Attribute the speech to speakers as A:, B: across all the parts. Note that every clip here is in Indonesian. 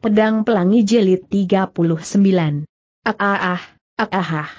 A: Pedang Pelangi Jelit 39. Ah ah ah, ah ah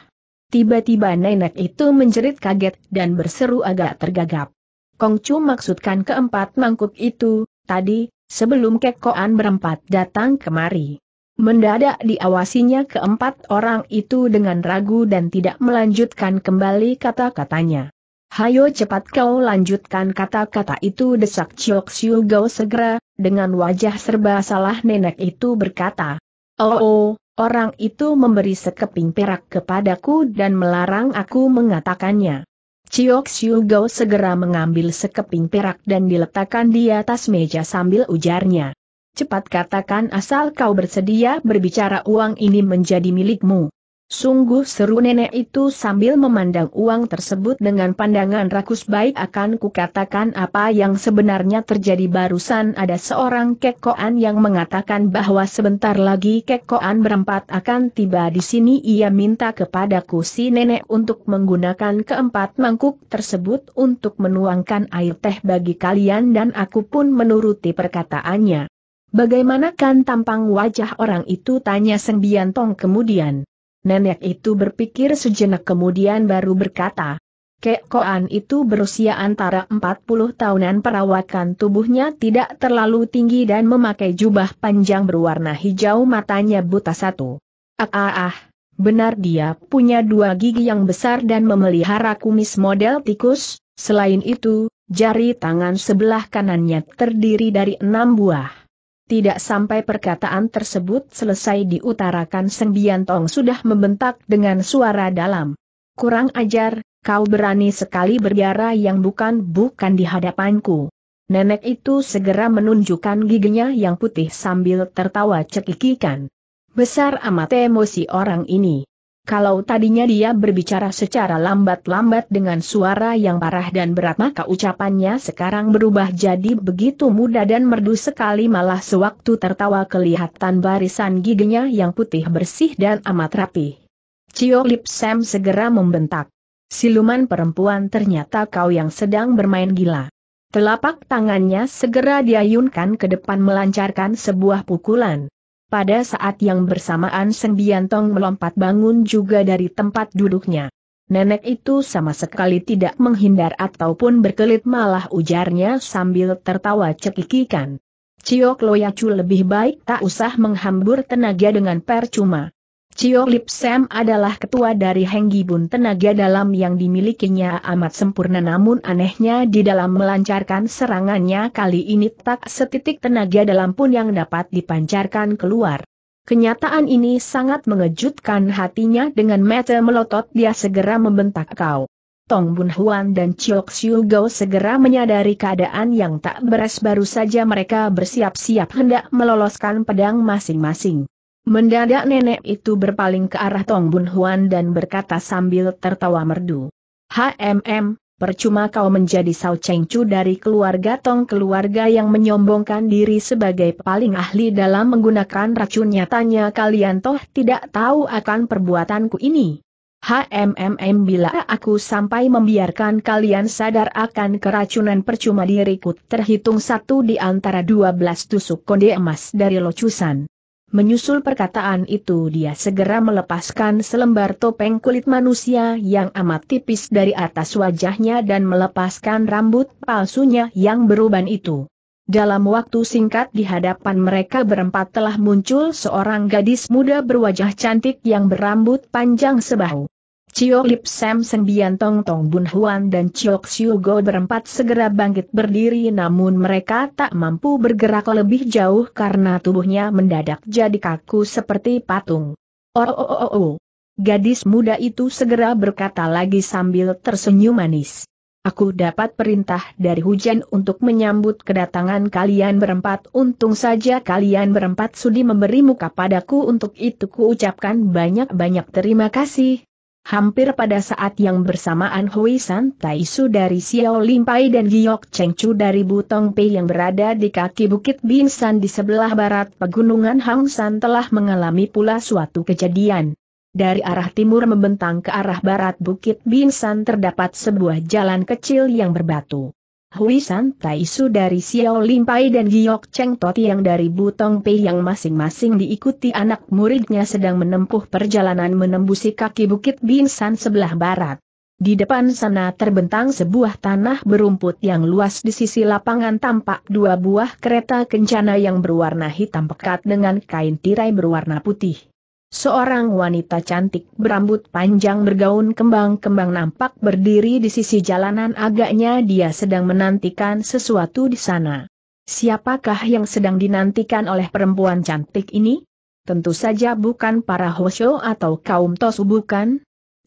A: Tiba-tiba nenek itu menjerit kaget dan berseru agak tergagap. Kongcu maksudkan keempat mangkuk itu, tadi, sebelum kekoan berempat datang kemari. Mendadak diawasinya keempat orang itu dengan ragu dan tidak melanjutkan kembali kata-katanya. Hayo cepat kau lanjutkan kata-kata itu desak Chiok Siu Gau segera, dengan wajah serba salah nenek itu berkata. Oh, oh, orang itu memberi sekeping perak kepadaku dan melarang aku mengatakannya. Chiok Siu Gau segera mengambil sekeping perak dan diletakkan di atas meja sambil ujarnya. Cepat katakan asal kau bersedia berbicara uang ini menjadi milikmu. Sungguh seru nenek itu sambil memandang uang tersebut dengan pandangan rakus baik akan kukatakan apa yang sebenarnya terjadi barusan ada seorang kekoan yang mengatakan bahwa sebentar lagi kekoan berempat akan tiba di sini ia minta kepadaku si nenek untuk menggunakan keempat mangkuk tersebut untuk menuangkan air teh bagi kalian dan aku pun menuruti perkataannya. Bagaimanakan tampang wajah orang itu tanya Seng tong kemudian. Nenek itu berpikir sejenak kemudian baru berkata, Kek itu berusia antara 40 tahunan perawakan tubuhnya tidak terlalu tinggi dan memakai jubah panjang berwarna hijau matanya buta satu. Ah ah ah, benar dia punya dua gigi yang besar dan memelihara kumis model tikus, selain itu, jari tangan sebelah kanannya terdiri dari enam buah. Tidak sampai perkataan tersebut selesai diutarakan Sembian Tong sudah membentak dengan suara dalam. Kurang ajar, kau berani sekali berbiara yang bukan-bukan di hadapanku. Nenek itu segera menunjukkan giginya yang putih sambil tertawa cekikikan. Besar amat emosi orang ini. Kalau tadinya dia berbicara secara lambat-lambat dengan suara yang parah dan berat maka ucapannya sekarang berubah jadi begitu mudah dan merdu sekali malah sewaktu tertawa kelihatan barisan giginya yang putih bersih dan amat rapi. Cio Lip Sam segera membentak. Siluman perempuan ternyata kau yang sedang bermain gila. Telapak tangannya segera diayunkan ke depan melancarkan sebuah pukulan. Pada saat yang bersamaan Seng Biantong melompat bangun juga dari tempat duduknya. Nenek itu sama sekali tidak menghindar ataupun berkelit malah ujarnya sambil tertawa cekikikan. Ciok Loyacu lebih baik tak usah menghambur tenaga dengan percuma. Cio Lip Sam adalah ketua dari Bun tenaga dalam yang dimilikinya amat sempurna namun anehnya di dalam melancarkan serangannya kali ini tak setitik tenaga dalam pun yang dapat dipancarkan keluar. Kenyataan ini sangat mengejutkan hatinya dengan mata melotot dia segera membentak kau. Tong Bun Huan dan Chiok Xiu Gao segera menyadari keadaan yang tak beres baru saja mereka bersiap-siap hendak meloloskan pedang masing-masing. Mendadak nenek itu berpaling ke arah Tong Bun Huan dan berkata sambil tertawa merdu. HMM, percuma kau menjadi Sao Cheng Chu dari keluarga Tong keluarga yang menyombongkan diri sebagai paling ahli dalam menggunakan racun nyatanya kalian toh tidak tahu akan perbuatanku ini. HMM bila aku sampai membiarkan kalian sadar akan keracunan percuma diriku terhitung satu di antara dua belas tusuk konde emas dari locusan. Menyusul perkataan itu dia segera melepaskan selembar topeng kulit manusia yang amat tipis dari atas wajahnya dan melepaskan rambut palsunya yang beruban itu. Dalam waktu singkat di hadapan mereka berempat telah muncul seorang gadis muda berwajah cantik yang berambut panjang sebahu. Cio Lip Sam Sengbian Tong Tong Bun Huan dan Cio Xiu Go berempat segera bangkit berdiri namun mereka tak mampu bergerak lebih jauh karena tubuhnya mendadak jadi kaku seperti patung. Oh, oh, oh, oh, oh. Gadis muda itu segera berkata lagi sambil tersenyum manis. Aku dapat perintah dari hujan untuk menyambut kedatangan kalian berempat. Untung saja kalian berempat sudi memberi muka padaku untuk itu kuucapkan banyak-banyak terima kasih. Hampir pada saat yang bersamaan Hui San Taisu dari Xiao Limpai dan Giok Cheng Chu dari Butong Pei yang berada di kaki Bukit Binsan di sebelah barat pegunungan Hang San telah mengalami pula suatu kejadian. Dari arah timur membentang ke arah barat Bukit Binsan terdapat sebuah jalan kecil yang berbatu. Hui San Taisu dari Xiao Limpai dan Giok Cheng Toti yang dari Butong Pei yang masing-masing diikuti anak muridnya sedang menempuh perjalanan menembusi kaki Bukit Binsan sebelah barat. Di depan sana terbentang sebuah tanah berumput yang luas di sisi lapangan tampak dua buah kereta kencana yang berwarna hitam pekat dengan kain tirai berwarna putih. Seorang wanita cantik berambut panjang bergaun kembang-kembang nampak berdiri di sisi jalanan agaknya dia sedang menantikan sesuatu di sana. Siapakah yang sedang dinantikan oleh perempuan cantik ini? Tentu saja bukan para Hosho atau kaum Tosu bukan?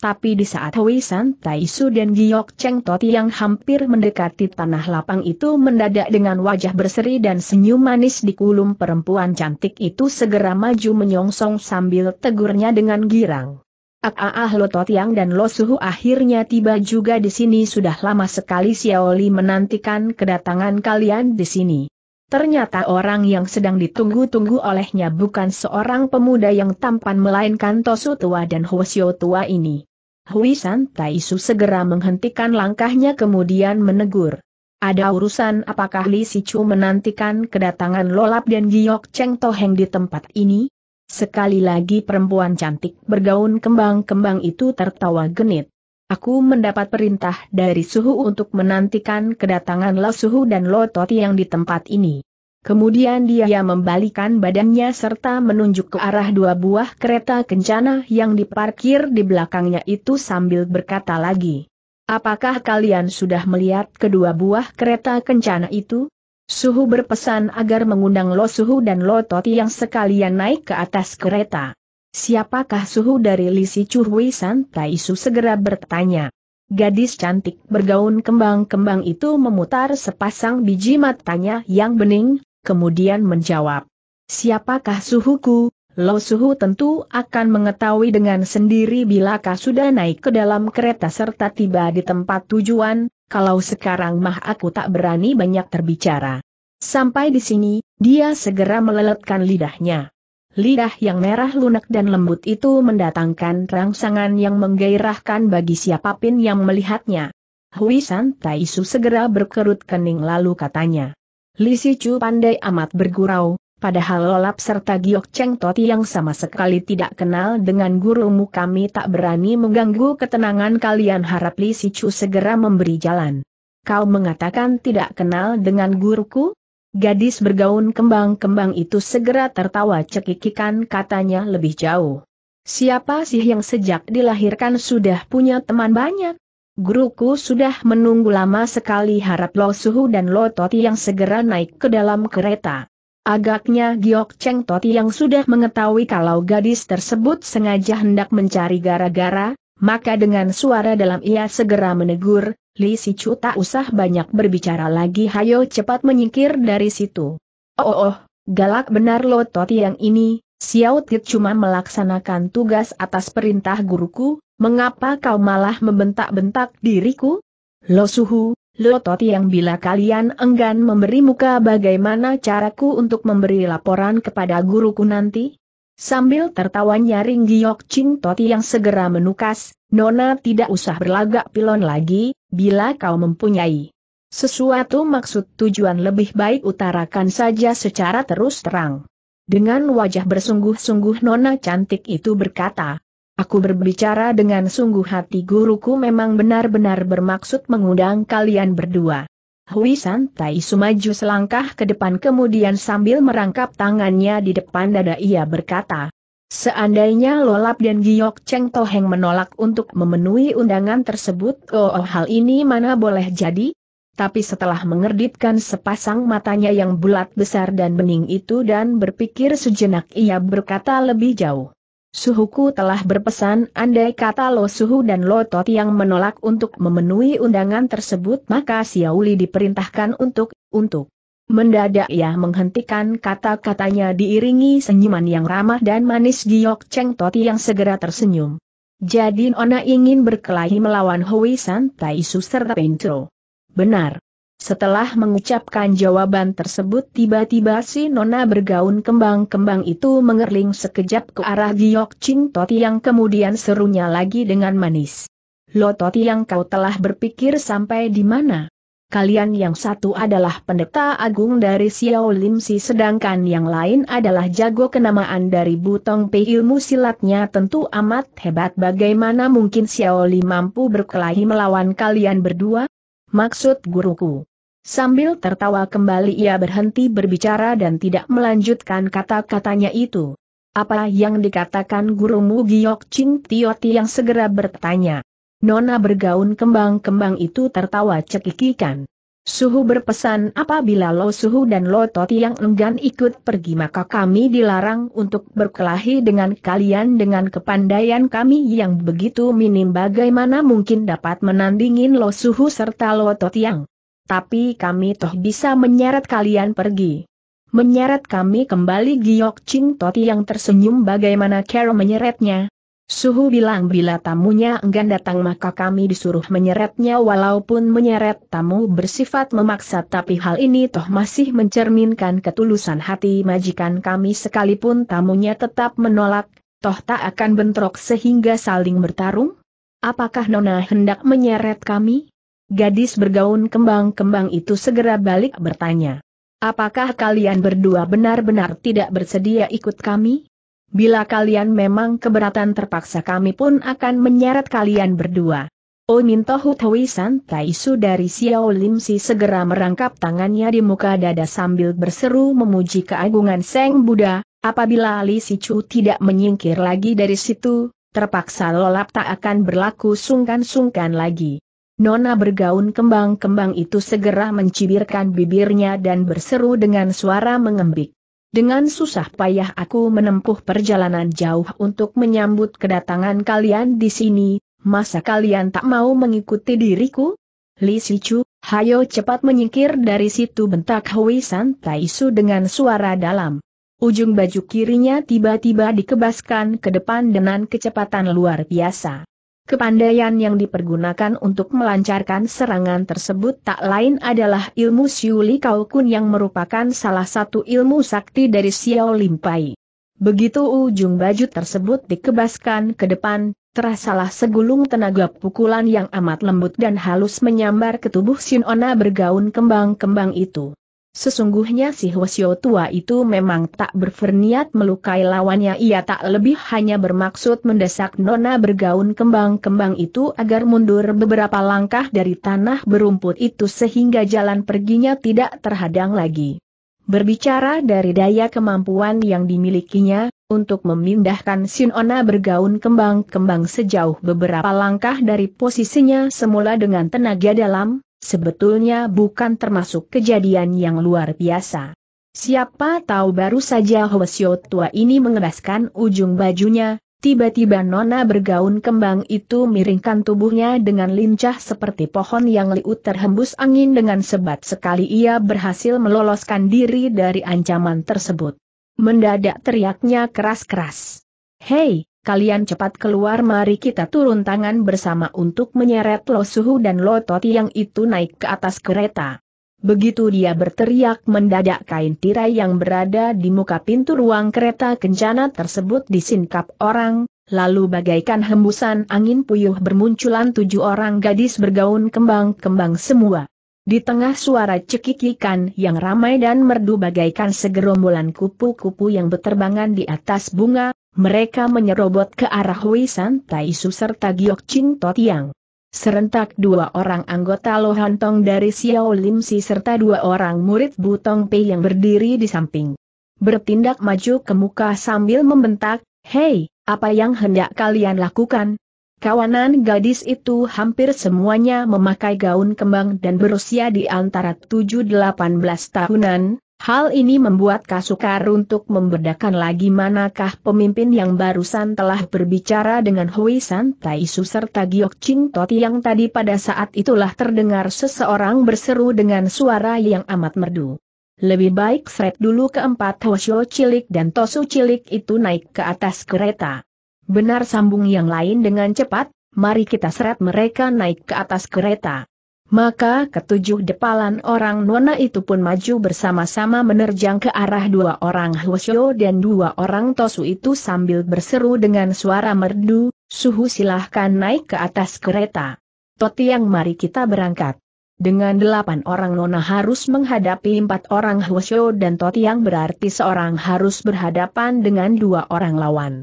A: Tapi di saat Hui San Taisu dan Giok Cheng Toti yang hampir mendekati tanah lapang itu mendadak dengan wajah berseri dan senyum manis di kulum perempuan cantik itu segera maju menyongsong sambil tegurnya dengan girang. Ah ah, ah Lo Totiang dan Lo Suhu akhirnya tiba juga di sini sudah lama sekali Xiaoli menantikan kedatangan kalian di sini. Ternyata orang yang sedang ditunggu-tunggu olehnya bukan seorang pemuda yang tampan melainkan Tosu tua dan Hwasyo tua ini. Hui San Taisu segera menghentikan langkahnya kemudian menegur. Ada urusan apakah Li Sichu menantikan kedatangan Lolap dan Giok Cheng Toheng di tempat ini? Sekali lagi perempuan cantik bergaun kembang-kembang itu tertawa genit. Aku mendapat perintah dari Suhu untuk menantikan kedatangan Lo Suhu dan Lo Toti yang di tempat ini. Kemudian dia membalikan badannya serta menunjuk ke arah dua buah kereta kencana yang diparkir di belakangnya itu sambil berkata lagi. Apakah kalian sudah melihat kedua buah kereta kencana itu? Suhu berpesan agar mengundang Lo Suhu dan Lo Toti yang sekalian naik ke atas kereta. Siapakah Suhu dari Lisi Curwi Santai Su segera bertanya. Gadis cantik bergaun kembang-kembang itu memutar sepasang biji matanya yang bening, kemudian menjawab. Siapakah suhuku? Lo Suhu tentu akan mengetahui dengan sendiri bila kau sudah naik ke dalam kereta serta tiba di tempat tujuan, kalau sekarang mah aku tak berani banyak terbicara. Sampai di sini, dia segera meleletkan lidahnya. Lidah yang merah lunak dan lembut itu mendatangkan rangsangan yang menggairahkan bagi siapapun yang melihatnya. Hui San Taisu segera berkerut kening lalu katanya. Li Chu pandai amat bergurau, padahal Lolap serta Giok Cheng Toti yang sama sekali tidak kenal dengan gurumu kami tak berani mengganggu ketenangan kalian harap Li Chu segera memberi jalan. Kau mengatakan tidak kenal dengan guruku? Gadis bergaun kembang-kembang itu segera tertawa cekikikan katanya lebih jauh. Siapa sih yang sejak dilahirkan sudah punya teman banyak? Guruku sudah menunggu lama sekali harap Lo Suhu dan Lo Toti yang segera naik ke dalam kereta. Agaknya Giok Cheng Toti yang sudah mengetahui kalau gadis tersebut sengaja hendak mencari gara-gara, maka dengan suara dalam ia segera menegur, Li Chu tak usah banyak berbicara lagi hayo cepat menyingkir dari situ. Oh oh, oh galak benar Lo Toti yang ini, Xiao Tit cuma melaksanakan tugas atas perintah guruku, Mengapa kau malah membentak-bentak diriku? Lo suhu, lo toti yang bila kalian enggan memberi muka bagaimana caraku untuk memberi laporan kepada guruku nanti? Sambil tertawa nyaring Giok Ching Toti yang segera menukas, Nona tidak usah berlagak pilon lagi, bila kau mempunyai sesuatu maksud tujuan lebih baik utarakan saja secara terus terang. Dengan wajah bersungguh-sungguh Nona cantik itu berkata, Aku berbicara dengan sungguh hati guruku memang benar-benar bermaksud mengundang kalian berdua. Hui santai sumaju selangkah ke depan kemudian sambil merangkap tangannya di depan dada ia berkata. Seandainya Lolap dan Giok Cheng Toheng menolak untuk memenuhi undangan tersebut, oh, oh hal ini mana boleh jadi? Tapi setelah mengerdipkan sepasang matanya yang bulat besar dan bening itu dan berpikir sejenak ia berkata lebih jauh. Suhuku telah berpesan andai kata Lo Suhu dan Lo Tot yang menolak untuk memenuhi undangan tersebut maka Xiaoli diperintahkan untuk, untuk. Mendadak ia menghentikan kata-katanya diiringi senyuman yang ramah dan manis Giok Cheng Toti yang segera tersenyum. Jadi ona ingin berkelahi melawan Hui San Tai Su serta Pencro. Benar. Setelah mengucapkan jawaban tersebut tiba-tiba si nona bergaun kembang-kembang itu mengerling sekejap ke arah Giok Ching Toti yang kemudian serunya lagi dengan manis. Lo Toti yang kau telah berpikir sampai di mana? Kalian yang satu adalah pendeta agung dari Xiao Lim Si sedangkan yang lain adalah jago kenamaan dari Butong Pei ilmu silatnya tentu amat hebat bagaimana mungkin Xiao Lim mampu berkelahi melawan kalian berdua? maksud guruku. Sambil tertawa kembali ia berhenti berbicara dan tidak melanjutkan kata-katanya itu. Apa yang dikatakan gurumu Giok Ching Tioti yang segera bertanya. Nona bergaun kembang-kembang itu tertawa cekikikan. Suhu berpesan apabila Lo Suhu dan Lo Toti yang enggan ikut pergi maka kami dilarang untuk berkelahi dengan kalian dengan kepandaian kami yang begitu minim bagaimana mungkin dapat menandingin Lo Suhu serta Lo Toti yang. Tapi kami toh bisa menyeret kalian pergi. Menyeret kami kembali Giok Ching Toti yang tersenyum bagaimana Carol menyeretnya, Suhu bilang bila tamunya enggan datang maka kami disuruh menyeretnya walaupun menyeret tamu bersifat memaksa tapi hal ini toh masih mencerminkan ketulusan hati majikan kami sekalipun tamunya tetap menolak, toh tak akan bentrok sehingga saling bertarung? Apakah Nona hendak menyeret kami? Gadis bergaun kembang-kembang itu segera balik bertanya. Apakah kalian berdua benar-benar tidak bersedia ikut kami? Bila kalian memang keberatan terpaksa kami pun akan menyeret kalian berdua. Oh Minto Hutwi santai su dari Xiao Lim Si segera merangkap tangannya di muka dada sambil berseru memuji keagungan Seng Buddha, apabila Li Si Chu tidak menyingkir lagi dari situ, terpaksa lolap tak akan berlaku sungkan-sungkan lagi. Nona bergaun kembang-kembang itu segera mencibirkan bibirnya dan berseru dengan suara mengembik. Dengan susah payah aku menempuh perjalanan jauh untuk menyambut kedatangan kalian di sini, masa kalian tak mau mengikuti diriku? Li Sichu, hayo cepat menyingkir dari situ bentak Hui San Taisu dengan suara dalam. Ujung baju kirinya tiba-tiba dikebaskan ke depan dengan kecepatan luar biasa. Kepandaian yang dipergunakan untuk melancarkan serangan tersebut tak lain adalah ilmu Siuli Kaukun yang merupakan salah satu ilmu sakti dari Xiao Limpai. Begitu ujung baju tersebut dikebaskan ke depan, terasalah segulung tenaga pukulan yang amat lembut dan halus menyambar ke tubuh Sinona bergaun kembang-kembang itu. Sesungguhnya si Hwasyo tua itu memang tak berferniat melukai lawannya ia tak lebih hanya bermaksud mendesak nona bergaun kembang-kembang itu agar mundur beberapa langkah dari tanah berumput itu sehingga jalan perginya tidak terhadang lagi. Berbicara dari daya kemampuan yang dimilikinya, untuk memindahkan Sinona bergaun kembang-kembang sejauh beberapa langkah dari posisinya semula dengan tenaga dalam, sebetulnya bukan termasuk kejadian yang luar biasa. Siapa tahu baru saja Hwasyo tua ini mengebaskan ujung bajunya, tiba-tiba nona bergaun kembang itu miringkan tubuhnya dengan lincah seperti pohon yang liut terhembus angin dengan sebat sekali ia berhasil meloloskan diri dari ancaman tersebut. Mendadak teriaknya keras-keras. Hei, kalian cepat keluar mari kita turun tangan bersama untuk menyeret Lo Suhu dan Lo Toti yang itu naik ke atas kereta. Begitu dia berteriak mendadak kain tirai yang berada di muka pintu ruang kereta kencana tersebut disingkap orang, lalu bagaikan hembusan angin puyuh bermunculan tujuh orang gadis bergaun kembang-kembang semua. Di tengah suara cekikikan yang ramai dan merdu bagaikan segerombolan kupu-kupu yang berterbangan di atas bunga, mereka menyerobot ke arah Hui San Taisu serta Giok Ching Totiang. Serentak dua orang anggota Lohantong dari Xiao Lim Si serta dua orang murid Butong Pei yang berdiri di samping. Bertindak maju ke muka sambil membentak, Hei, apa yang hendak kalian lakukan? Kawanan gadis itu hampir semuanya memakai gaun kembang dan berusia di antara 7-18 tahunan, hal ini membuat Kasukar untuk membedakan lagi manakah pemimpin yang barusan telah berbicara dengan Hui San Taisu serta Giok Ching Toti yang tadi pada saat itulah terdengar seseorang berseru dengan suara yang amat merdu. Lebih baik seret dulu keempat Hoshio cilik dan Tosu cilik itu naik ke atas kereta. Benar sambung yang lain dengan cepat, mari kita seret mereka naik ke atas kereta. Maka ketujuh depalan orang nona itu pun maju bersama-sama menerjang ke arah dua orang Hwasyo dan dua orang Tosu itu sambil berseru dengan suara merdu, suhu silahkan naik ke atas kereta. Totiang mari kita berangkat. Dengan delapan orang nona harus menghadapi empat orang Hwasyo dan Totiang berarti seorang harus berhadapan dengan dua orang lawan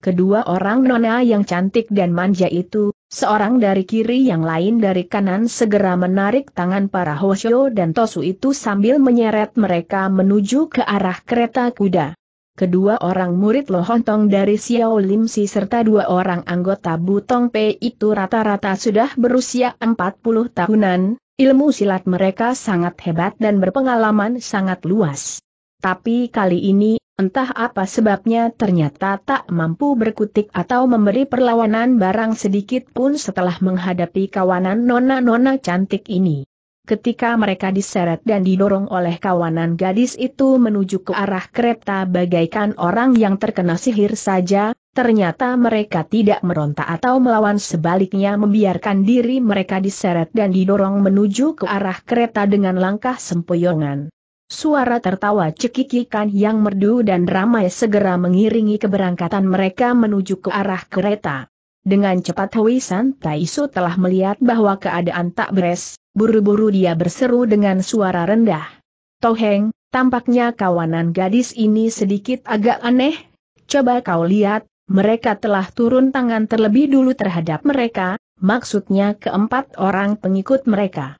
A: kedua orang nona yang cantik dan manja itu, seorang dari kiri yang lain dari kanan segera menarik tangan para Hoshio dan Tosu itu sambil menyeret mereka menuju ke arah kereta kuda. Kedua orang murid Lohontong dari Xiao Limsi serta dua orang anggota Butong P itu rata-rata sudah berusia 40 tahunan, ilmu silat mereka sangat hebat dan berpengalaman sangat luas. Tapi kali ini Entah apa sebabnya ternyata tak mampu berkutik atau memberi perlawanan barang sedikit pun setelah menghadapi kawanan nona-nona cantik ini. Ketika mereka diseret dan didorong oleh kawanan gadis itu menuju ke arah kereta bagaikan orang yang terkena sihir saja, ternyata mereka tidak meronta atau melawan sebaliknya membiarkan diri mereka diseret dan didorong menuju ke arah kereta dengan langkah sempoyongan. Suara tertawa cekikikan yang merdu dan ramai segera mengiringi keberangkatan mereka menuju ke arah kereta. Dengan cepat Hui San Taisu telah melihat bahwa keadaan tak beres, buru-buru dia berseru dengan suara rendah. Toheng, tampaknya kawanan gadis ini sedikit agak aneh. Coba kau lihat, mereka telah turun tangan terlebih dulu terhadap mereka, maksudnya keempat orang pengikut mereka.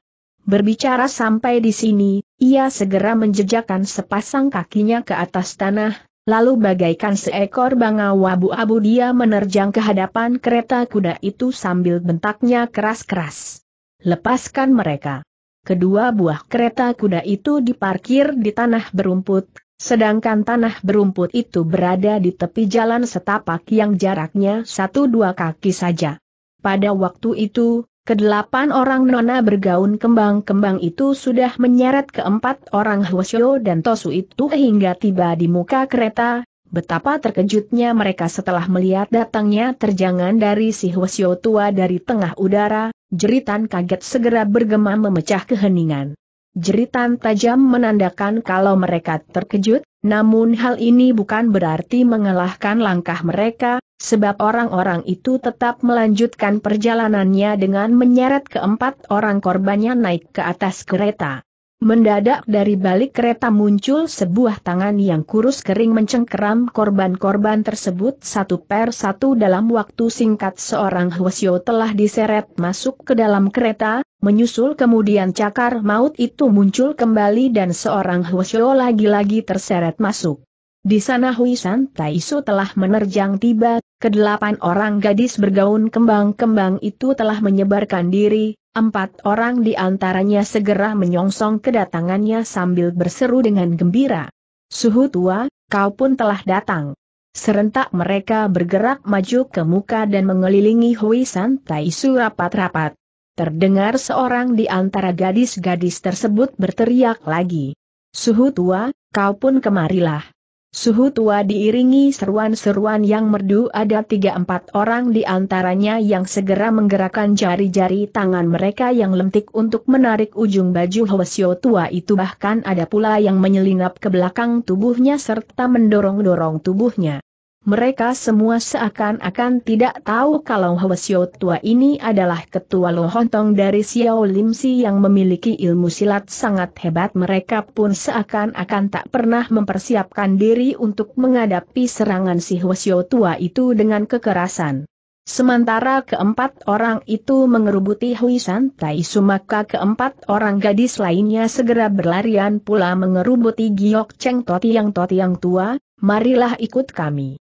A: Berbicara sampai di sini, ia segera menjejakkan sepasang kakinya ke atas tanah, lalu bagaikan seekor bangau abu-abu dia menerjang ke hadapan kereta kuda itu sambil bentaknya keras-keras. Lepaskan mereka. Kedua buah kereta kuda itu diparkir di tanah berumput, sedangkan tanah berumput itu berada di tepi jalan setapak yang jaraknya satu dua kaki saja. Pada waktu itu, Kedelapan orang nona bergaun kembang-kembang itu sudah menyeret keempat orang Hwasyo dan Tosu itu hingga tiba di muka kereta, betapa terkejutnya mereka setelah melihat datangnya terjangan dari si Hwasyo tua dari tengah udara, jeritan kaget segera bergema memecah keheningan. Jeritan tajam menandakan kalau mereka terkejut, namun hal ini bukan berarti mengalahkan langkah mereka, sebab orang-orang itu tetap melanjutkan perjalanannya dengan menyeret keempat orang korbannya naik ke atas kereta. Mendadak dari balik kereta muncul sebuah tangan yang kurus kering mencengkeram korban-korban tersebut satu per satu dalam waktu singkat seorang Hwasyo telah diseret masuk ke dalam kereta, menyusul kemudian cakar maut itu muncul kembali dan seorang Hwasyo lagi-lagi terseret masuk. Di sana Huisan Taisu telah menerjang tiba, kedelapan orang gadis bergaun kembang-kembang itu telah menyebarkan diri, Empat orang di antaranya segera menyongsong kedatangannya sambil berseru dengan gembira. Suhu tua, kau pun telah datang. Serentak mereka bergerak maju ke muka dan mengelilingi Hui San Taisu rapat-rapat. Terdengar seorang di antara gadis-gadis tersebut berteriak lagi. Suhu tua, kau pun kemarilah. Suhu tua diiringi seruan-seruan yang merdu ada tiga empat orang di antaranya yang segera menggerakkan jari-jari tangan mereka yang lentik untuk menarik ujung baju Hwasyo tua itu bahkan ada pula yang menyelinap ke belakang tubuhnya serta mendorong-dorong tubuhnya. Mereka semua seakan-akan tidak tahu kalau Hwasyo tua ini adalah ketua lohontong dari Xiao Limsi yang memiliki ilmu silat sangat hebat. Mereka pun seakan-akan tak pernah mempersiapkan diri untuk menghadapi serangan si Hwasyo tua itu dengan kekerasan. Sementara keempat orang itu mengerubuti Hui Su maka keempat orang gadis lainnya segera berlarian pula mengerubuti Giok Cheng Totiang Totiang tua, marilah ikut kami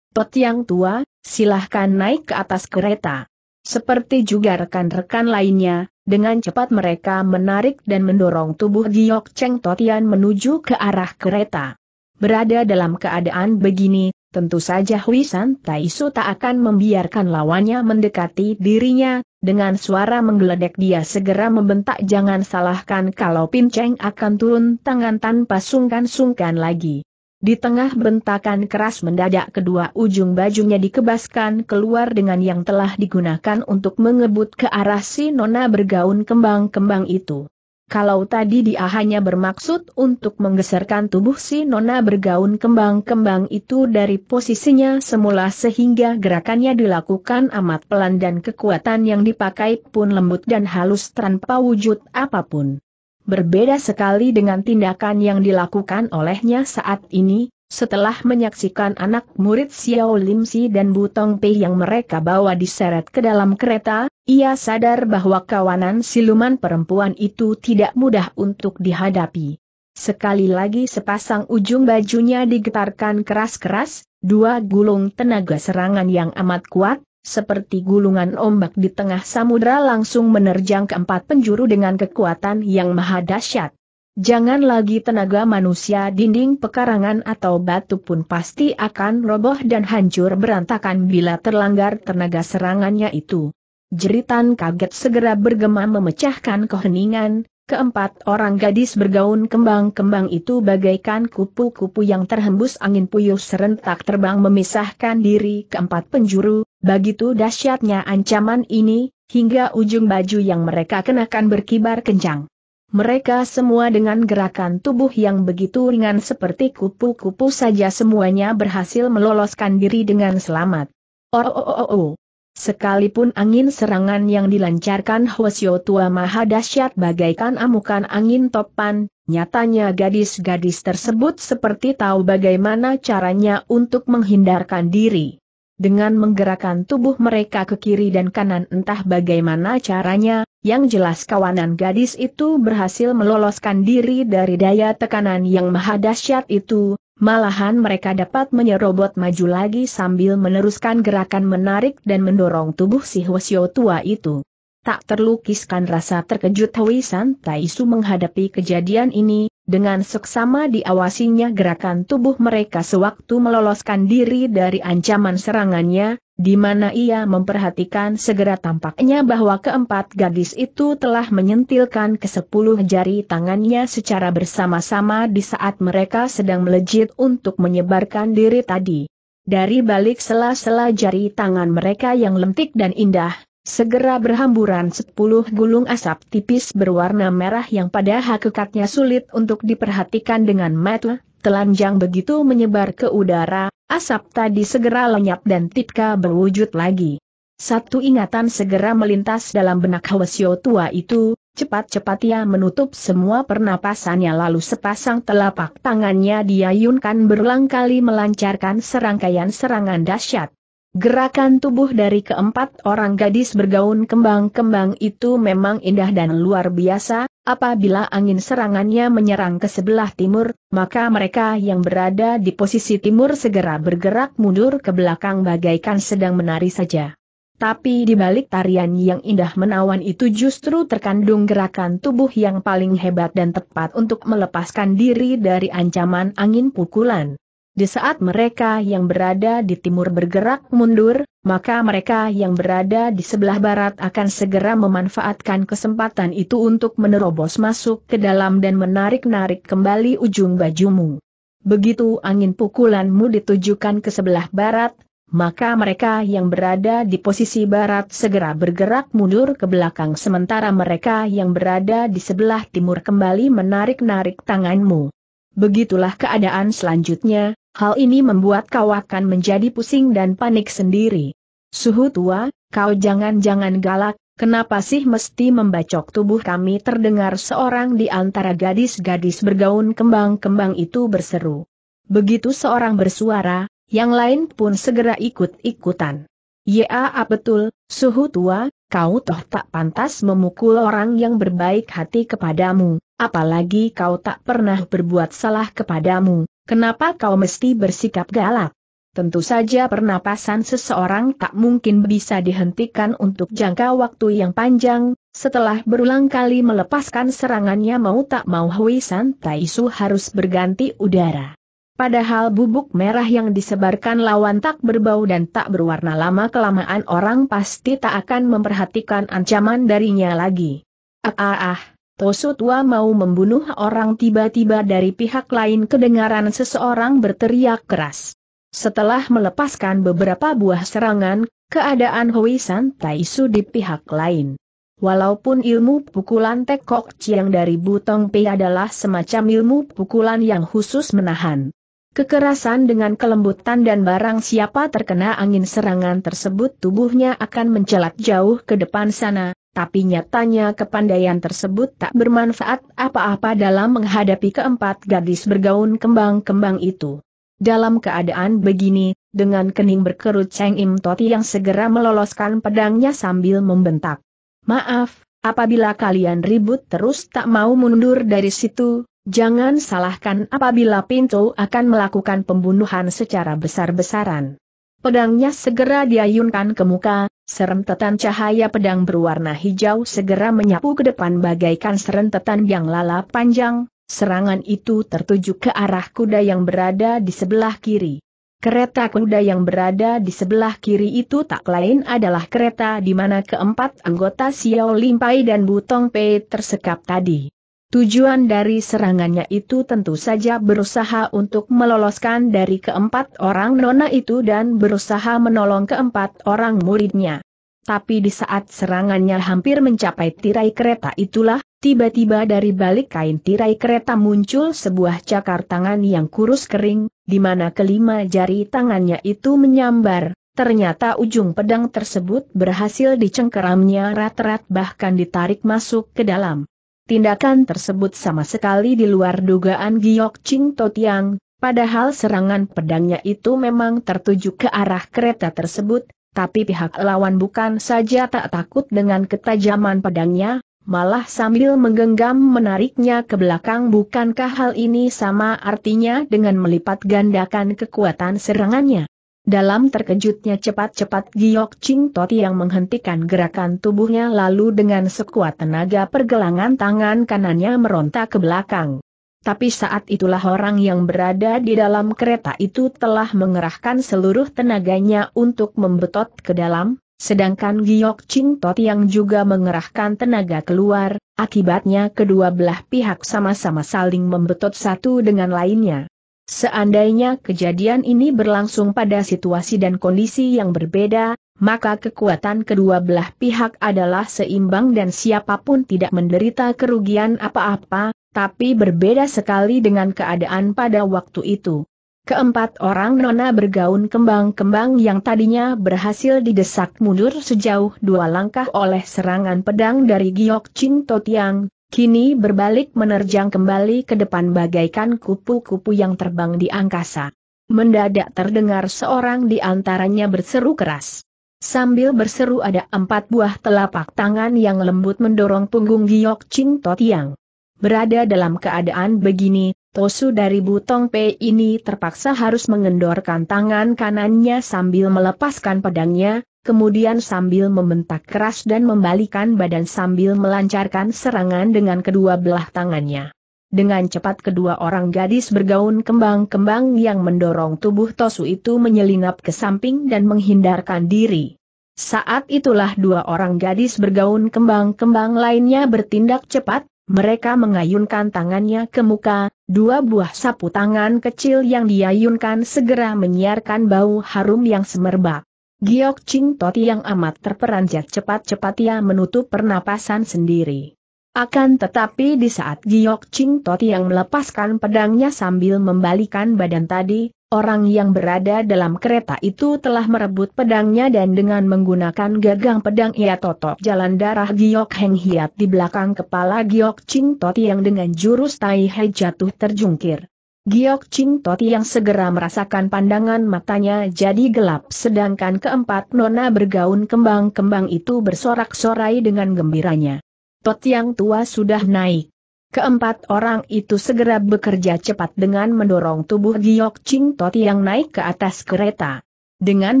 A: yang tua, silahkan naik ke atas kereta. Seperti juga rekan-rekan lainnya, dengan cepat mereka menarik dan mendorong tubuh Giok Cheng Totian menuju ke arah kereta. Berada dalam keadaan begini, tentu saja Hui San Taisu tak akan membiarkan lawannya mendekati dirinya, dengan suara menggeledek dia segera membentak jangan salahkan kalau Pin Cheng akan turun tangan tanpa sungkan-sungkan lagi. Di tengah bentakan keras mendadak kedua ujung bajunya dikebaskan keluar dengan yang telah digunakan untuk mengebut ke arah si nona bergaun kembang-kembang itu. Kalau tadi dia hanya bermaksud untuk menggeserkan tubuh si nona bergaun kembang-kembang itu dari posisinya semula sehingga gerakannya dilakukan amat pelan dan kekuatan yang dipakai pun lembut dan halus tanpa wujud apapun berbeda sekali dengan tindakan yang dilakukan olehnya saat ini, setelah menyaksikan anak murid Xiao Lim dan Butong Pei yang mereka bawa diseret ke dalam kereta, ia sadar bahwa kawanan siluman perempuan itu tidak mudah untuk dihadapi. Sekali lagi sepasang ujung bajunya digetarkan keras-keras, dua gulung tenaga serangan yang amat kuat, seperti gulungan ombak di tengah samudera langsung menerjang keempat penjuru dengan kekuatan yang maha dahsyat. Jangan lagi tenaga manusia dinding pekarangan atau batu pun pasti akan roboh dan hancur berantakan bila terlanggar tenaga serangannya itu. Jeritan kaget segera bergema memecahkan keheningan, keempat orang gadis bergaun kembang-kembang itu bagaikan kupu-kupu yang terhembus angin puyuh serentak terbang memisahkan diri keempat penjuru, Begitu dahsyatnya ancaman ini, hingga ujung baju yang mereka kenakan berkibar kencang. Mereka semua dengan gerakan tubuh yang begitu ringan seperti kupu-kupu saja semuanya berhasil meloloskan diri dengan selamat. Oh, oh, oh, oh, oh. Sekalipun angin serangan yang dilancarkan Hwasyo Tua Maha dahsyat bagaikan amukan angin topan, nyatanya gadis-gadis tersebut seperti tahu bagaimana caranya untuk menghindarkan diri. Dengan menggerakkan tubuh mereka ke kiri dan kanan entah bagaimana caranya, yang jelas kawanan gadis itu berhasil meloloskan diri dari daya tekanan yang maha dahsyat itu, Malahan mereka dapat menyerobot maju lagi sambil meneruskan gerakan menarik dan mendorong tubuh si Hwasyo tua itu. Tak terlukiskan rasa terkejut Hui San Taisu menghadapi kejadian ini, dengan seksama diawasinya gerakan tubuh mereka sewaktu meloloskan diri dari ancaman serangannya, di mana ia memperhatikan segera tampaknya bahwa keempat gadis itu telah menyentilkan ke sepuluh jari tangannya secara bersama-sama di saat mereka sedang melejit untuk menyebarkan diri tadi. Dari balik sela-sela jari tangan mereka yang lentik dan indah, Segera berhamburan sepuluh gulung asap tipis berwarna merah yang pada hakikatnya sulit untuk diperhatikan dengan mata, telanjang begitu menyebar ke udara, asap tadi segera lenyap dan titka berwujud lagi. Satu ingatan segera melintas dalam benak Hwasyo tua itu, cepat-cepat ia menutup semua pernapasannya lalu sepasang telapak tangannya diayunkan berulang kali melancarkan serangkaian serangan dahsyat. Gerakan tubuh dari keempat orang gadis bergaun kembang-kembang itu memang indah dan luar biasa, apabila angin serangannya menyerang ke sebelah timur, maka mereka yang berada di posisi timur segera bergerak mundur ke belakang bagaikan sedang menari saja. Tapi di balik tarian yang indah menawan itu justru terkandung gerakan tubuh yang paling hebat dan tepat untuk melepaskan diri dari ancaman angin pukulan. Di saat mereka yang berada di timur bergerak mundur, maka mereka yang berada di sebelah barat akan segera memanfaatkan kesempatan itu untuk menerobos masuk ke dalam dan menarik-narik kembali ujung bajumu. Begitu angin pukulanmu ditujukan ke sebelah barat, maka mereka yang berada di posisi barat segera bergerak mundur ke belakang sementara mereka yang berada di sebelah timur kembali menarik-narik tanganmu. Begitulah keadaan selanjutnya, Hal ini membuat kau akan menjadi pusing dan panik sendiri. Suhu tua, kau jangan-jangan galak, kenapa sih mesti membacok tubuh kami terdengar seorang di antara gadis-gadis bergaun kembang-kembang itu berseru. Begitu seorang bersuara, yang lain pun segera ikut-ikutan. Ya, betul, suhu tua, kau toh tak pantas memukul orang yang berbaik hati kepadamu, apalagi kau tak pernah berbuat salah kepadamu, Kenapa kau mesti bersikap galak? Tentu saja pernapasan seseorang tak mungkin bisa dihentikan untuk jangka waktu yang panjang, setelah berulang kali melepaskan serangannya mau tak mau Hui San Taisu harus berganti udara. Padahal bubuk merah yang disebarkan lawan tak berbau dan tak berwarna lama-kelamaan orang pasti tak akan memperhatikan ancaman darinya lagi. Ah ah ah, Tosu tua mau membunuh orang tiba-tiba dari pihak lain kedengaran seseorang berteriak keras. Setelah melepaskan beberapa buah serangan, keadaan Hui San Taisu di pihak lain. Walaupun ilmu pukulan tekok ciang dari Butong Pei adalah semacam ilmu pukulan yang khusus menahan kekerasan dengan kelembutan dan barang siapa terkena angin serangan tersebut tubuhnya akan mencelat jauh ke depan sana, tapi nyatanya kepandaian tersebut tak bermanfaat apa-apa dalam menghadapi keempat gadis bergaun kembang-kembang itu. Dalam keadaan begini, dengan kening berkerut Cheng Im Toti yang segera meloloskan pedangnya sambil membentak. Maaf, apabila kalian ribut terus tak mau mundur dari situ, jangan salahkan apabila Pinto akan melakukan pembunuhan secara besar-besaran. Pedangnya segera diayunkan ke muka, serentetan cahaya pedang berwarna hijau segera menyapu ke depan bagaikan serentetan yang lala panjang, serangan itu tertuju ke arah kuda yang berada di sebelah kiri. Kereta kuda yang berada di sebelah kiri itu tak lain adalah kereta di mana keempat anggota Xiao Limpai dan Butong Pei tersekap tadi. Tujuan dari serangannya itu tentu saja berusaha untuk meloloskan dari keempat orang nona itu dan berusaha menolong keempat orang muridnya. Tapi di saat serangannya hampir mencapai tirai kereta itulah, tiba-tiba dari balik kain tirai kereta muncul sebuah cakar tangan yang kurus kering, di mana kelima jari tangannya itu menyambar. Ternyata ujung pedang tersebut berhasil dicengkeramnya rat-rat bahkan ditarik masuk ke dalam. Tindakan tersebut sama sekali di luar dugaan Giok Ching Totiang, padahal serangan pedangnya itu memang tertuju ke arah kereta tersebut, tapi pihak lawan bukan saja tak takut dengan ketajaman pedangnya, malah sambil menggenggam menariknya ke belakang bukankah hal ini sama artinya dengan melipat gandakan kekuatan serangannya. Dalam terkejutnya cepat-cepat Giok Ching Toti yang menghentikan gerakan tubuhnya lalu dengan sekuat tenaga pergelangan tangan kanannya meronta ke belakang. Tapi saat itulah orang yang berada di dalam kereta itu telah mengerahkan seluruh tenaganya untuk membetot ke dalam, sedangkan Giok Ching Toti yang juga mengerahkan tenaga keluar, akibatnya kedua belah pihak sama-sama saling membetot satu dengan lainnya. Seandainya kejadian ini berlangsung pada situasi dan kondisi yang berbeda, maka kekuatan kedua belah pihak adalah seimbang dan siapapun tidak menderita kerugian apa-apa, tapi berbeda sekali dengan keadaan pada waktu itu. Keempat orang nona bergaun kembang-kembang yang tadinya berhasil didesak mundur sejauh dua langkah oleh serangan pedang dari Giok Ching Totiang, Kini berbalik menerjang kembali ke depan bagaikan kupu-kupu yang terbang di angkasa. Mendadak terdengar seorang di antaranya berseru keras. Sambil berseru ada empat buah telapak tangan yang lembut mendorong punggung Giok Ching Totiang. Berada dalam keadaan begini, Tosu dari Butong P ini terpaksa harus mengendorkan tangan kanannya sambil melepaskan pedangnya, kemudian sambil membentak keras dan membalikan badan sambil melancarkan serangan dengan kedua belah tangannya. Dengan cepat kedua orang gadis bergaun kembang-kembang yang mendorong tubuh Tosu itu menyelinap ke samping dan menghindarkan diri. Saat itulah dua orang gadis bergaun kembang-kembang lainnya bertindak cepat, mereka mengayunkan tangannya ke muka, dua buah sapu tangan kecil yang diayunkan segera menyiarkan bau harum yang semerbak. Giok Ching Toti yang amat terperanjat cepat-cepat ia menutup pernapasan sendiri. Akan tetapi di saat Giok Ching Toti yang melepaskan pedangnya sambil membalikan badan tadi, orang yang berada dalam kereta itu telah merebut pedangnya dan dengan menggunakan gagang pedang ia totok jalan darah Giok Heng Hiat di belakang kepala Giok Ching Toti yang dengan jurus Tai Hai jatuh terjungkir. Giok Ching Toti yang segera merasakan pandangan matanya jadi gelap sedangkan keempat nona bergaun kembang-kembang itu bersorak-sorai dengan gembiranya. Tot yang tua sudah naik. Keempat orang itu segera bekerja cepat dengan mendorong tubuh Giok Ching Toti yang naik ke atas kereta. Dengan